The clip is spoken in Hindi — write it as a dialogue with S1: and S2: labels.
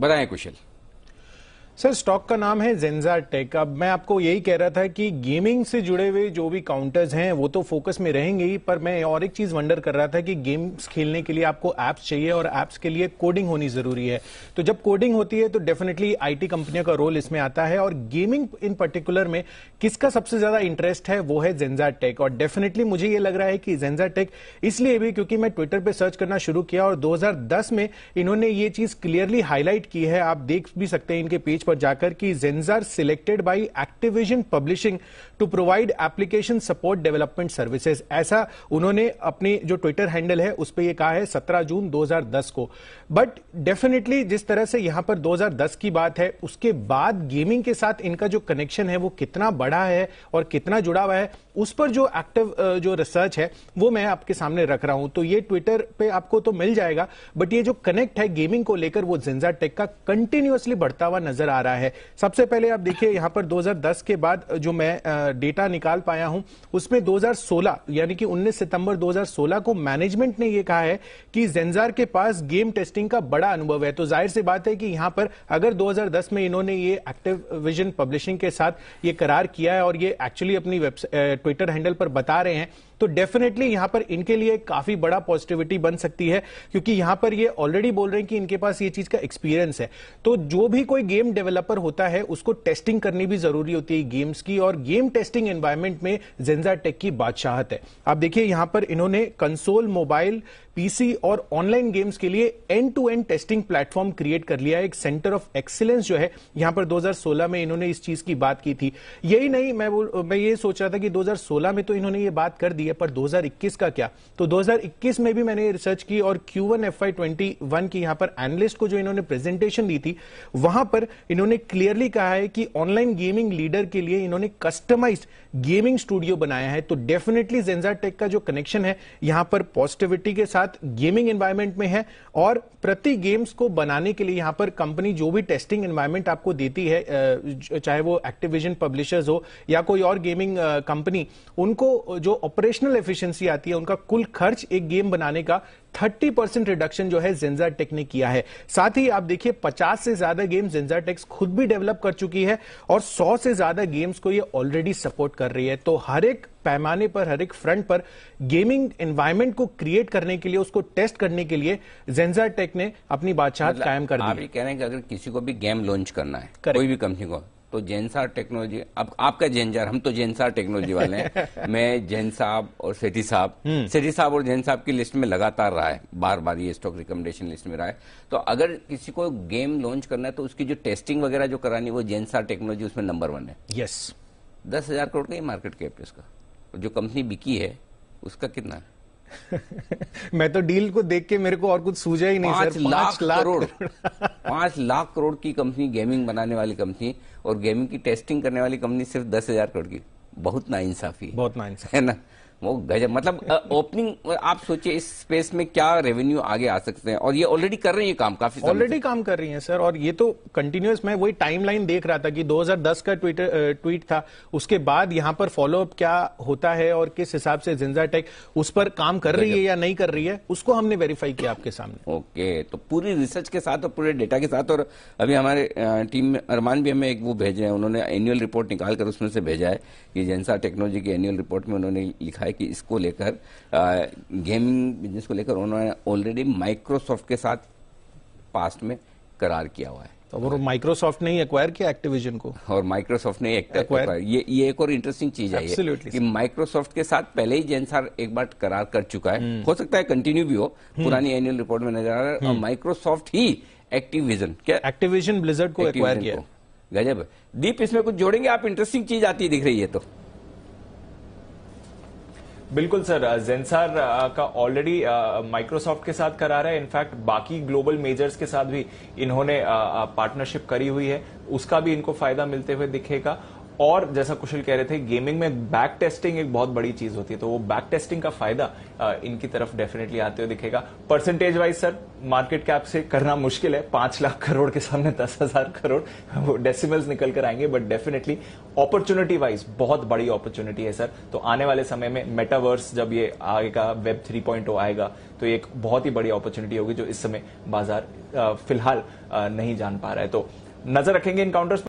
S1: बताएं कुशल
S2: सर स्टॉक का नाम है जेंजा टेक अब मैं आपको यही कह रहा था कि गेमिंग से जुड़े हुए जो भी काउंटर्स हैं वो तो फोकस में रहेंगे ही पर मैं और एक चीज वंडर कर रहा था कि गेम्स खेलने के लिए आपको एप्स चाहिए और एप्स के लिए कोडिंग होनी जरूरी है तो जब कोडिंग होती है तो डेफिनेटली आईटी कंपनियों का रोल इसमें आता है और गेमिंग इन पर्टिकुलर में किसका सबसे ज्यादा इंटरेस्ट है वो है जेंजा टेक और डेफिनेटली मुझे ये लग रहा है कि जेंजा टेक इसलिए भी क्योंकि मैं ट्विटर पर सर्च करना शुरू किया और दो में इन्होंने ये चीज क्लियरली हाईलाइट की है आप देख भी सकते हैं इनके पेज पर जाकर कि Zensar selected by Activision Publishing to provide application support development services ऐसा उन्होंने अपने जो ट्विटर हैंडल है उस पर यह कहा है 17 जून 2010 को बट डेफिनेटली जिस तरह से यहां पर 2010 की बात है उसके बाद गेमिंग के साथ इनका जो कनेक्शन है वो कितना बड़ा है और कितना जुड़ा हुआ है उस पर जो एक्टिव जो रिसर्च है वो मैं आपके सामने रख रहा हूं तो ये ट्विटर पे आपको तो मिल जाएगा बट ये जो कनेक्ट है गेमिंग को लेकर वो जिंजा टेक का कंटिन्यूअसली बढ़ता हुआ नजर आ आ रहा है सबसे पहले आप देखिए यहां पर 2010 के बाद जो मैं डेटा निकाल पाया हूं उसमें 2016 यानी कि 19 सितंबर 2016 को मैनेजमेंट ने यह कहा है कि जेंजार के पास गेम टेस्टिंग का बड़ा अनुभव है तो जाहिर सी बात है कि यहां पर अगर 2010 में इन्होंने ये एक्टिव विजन पब्लिशिंग के साथ ये करार किया है और ये एक्चुअली अपनी ट्विटर हैंडल पर बता रहे हैं तो डेफिनेटली यहां पर इनके लिए काफी बड़ा पॉजिटिविटी बन सकती है क्योंकि यहां पर ये ऑलरेडी बोल रहे हैं कि इनके पास ये चीज का एक्सपीरियंस है तो जो भी कोई गेम डेवलपर होता है उसको टेस्टिंग करनी भी जरूरी होती है गेम्स की और गेम टेस्टिंग एनवायरमेंट में जेंजा टेक की बादशाहत है आप देखिए यहां पर इन्होंने कंसोल मोबाइल पीसी और ऑनलाइन गेम्स के लिए end to end testing platform create कर लिया है एक सेंटर ऑफ एक्सीलेंस जो है यहां पर 2016 में इन्होंने इस चीज की बात की थी यही नहीं मैं मैं ये सोच रहा था कि 2016 में तो इन्होंने ये बात कर दी है पर 2021 का क्या तो 2021 में भी मैंने रिसर्च की और Q1 FY21 की यहां पर एनालिस्ट को जो इन्होंने प्रेजेंटेशन दी थी वहां पर इन्होंने क्लियरली कहा है कि ऑनलाइन गेमिंग लीडर के लिए इन्होंने कस्टमाइज गेमिंग स्टूडियो बनाया है तो डेफिनेटली जेंजा टेक का जो कनेक्शन है यहां पर पॉजिटिविटी के साथ गेमिंग एनवायरमेंट में है और प्रति गेम्स को बनाने के लिए यहां पर कंपनी जो भी टेस्टिंग एनवायरमेंट आपको देती है चाहे वो एक्टिविजन पब्लिशर्स हो या कोई और गेमिंग कंपनी उनको जो ऑपरेशन ऑपरेशनल एफिशिएंसी आती है उनका कुल खर्च एक गेम बनाने का 30 परसेंट रिडक्शन जो है जेंजा टेक ने किया है साथ ही आप देखिए 50 से ज्यादा गेम जेंजा टेक्स खुद भी डेवलप कर चुकी है और 100 से ज्यादा गेम्स को ये ऑलरेडी सपोर्ट कर रही है तो हर एक पैमाने पर हर एक फ्रंट पर गेमिंग एनवायरमेंट को क्रिएट करने के लिए उसको टेस्ट करने के लिए जेंजा टेक ने अपनी बादशाह मतलब कायम कर दी आप
S1: कह रहे हैं कि अगर किसी को भी गेम लॉन्च करना है कोई भी कंपनी को तो जेनसार टेक्नोलॉजी अब आपका जेनजार हम तो जेनसार टेक्नोलॉजी वाले हैं मैं जैन साहब और सेठी साहब हम्म। सेठी साहब और जैन साहब की लिस्ट में लगातार रहा है बार बार ये स्टॉक रिकमेंडेशन लिस्ट में रहा है तो अगर किसी को गेम लॉन्च करना है तो उसकी जो टेस्टिंग वगैरह जो करानी वो जेनसार टेक्नोलॉजी उसमें नंबर वन है यस दस हजार करोड़ का ही मार्केट कैप है उसका जो कंपनी बिकी है उसका कितना है
S2: मैं तो डील को देख के मेरे को और कुछ सूझा ही नहीं पांच लाख करोड़
S1: पांच लाख करोड़ की कंपनी गेमिंग बनाने वाली कंपनी और गेमिंग की टेस्टिंग करने वाली कंपनी सिर्फ दस हजार करोड़ की बहुत नाइंसाफी बहुत इंसाफी है ना वो गजब मतलब ओपनिंग आप सोचिए इस स्पेस में क्या रेवेन्यू आगे आ सकते हैं और ये ऑलरेडी कर रही है काम काफी ऑलरेडी
S2: काम कर रही है सर और ये तो कंटिन्यूस मैं वही टाइमलाइन देख रहा था कि 2010 का ट्विटर ट्वीट था उसके बाद यहाँ पर फॉलोअप क्या होता है और किस हिसाब से जिंजा टेक उस पर काम कर रही है या नहीं कर रही है उसको हमने वेरीफाई किया आपके सामने
S1: ओके तो पूरी रिसर्च के साथ और पूरे डेटा के साथ और अभी हमारे टीम में अरमान भी हमें एक वो भेजे हैं उन्होंने एनुअल रिपोर्ट निकालकर उसमें से भेजा है कि जेंसा टेक्नोलॉजी की एनुअल रिपोर्ट में उन्होंने लिखा रखा है कि इसको लेकर गेमिंग बिजनेस को लेकर उन्होंने ऑलरेडी माइक्रोसॉफ्ट के साथ पास्ट में करार किया हुआ है तो वो माइक्रोसॉफ्ट ने ही एक्वायर किया एक्टिविजन को और माइक्रोसॉफ्ट ने एक्वायर ये ये एक और इंटरेस्टिंग चीज है कि माइक्रोसॉफ्ट के साथ पहले ही जेनसार एक बार करार कर चुका है हम्म। हो सकता है कंटिन्यू भी हो हम्म। पुरानी एनुअल रिपोर्ट में नजर आ रहा है और माइक्रोसॉफ्ट हम्म। ही एक्टिविजन क्या एक्टिविजन ब्लिजर्ड को एक्वायर किया गजब दीप इसमें कुछ जोड़ेंगे आप इंटरेस्टिंग चीज आती दिख रही है तो
S3: बिल्कुल सर जेंसार का ऑलरेडी माइक्रोसॉफ्ट के साथ करा रहा है इनफैक्ट बाकी ग्लोबल मेजर्स के साथ भी इन्होंने पार्टनरशिप करी हुई है उसका भी इनको फायदा मिलते हुए दिखेगा और जैसा कुशल कह रहे थे गेमिंग में बैक टेस्टिंग एक बहुत बड़ी चीज होती है तो वो बैक टेस्टिंग का फायदा इनकी तरफ डेफिनेटली आते हुए दिखेगा percentage wise sir market cap से करना मुश्किल है पांच लाख करोड़ के सामने दस हजार करोड़ वो डेसिमल्स निकल कर आएंगे बट डेफिनेटली अपॉर्चुनिटी वाइज बहुत बड़ी अपॉर्चुनिटी है सर तो आने वाले समय में मेटावर्स जब ये आएगा वेब थ्री पॉइंट आएगा तो एक बहुत ही बड़ी अपॉर्चुनिटी होगी जो इस समय बाजार फिलहाल नहीं जान पा रहा है तो नजर रखेंगे इनकाउंटर्स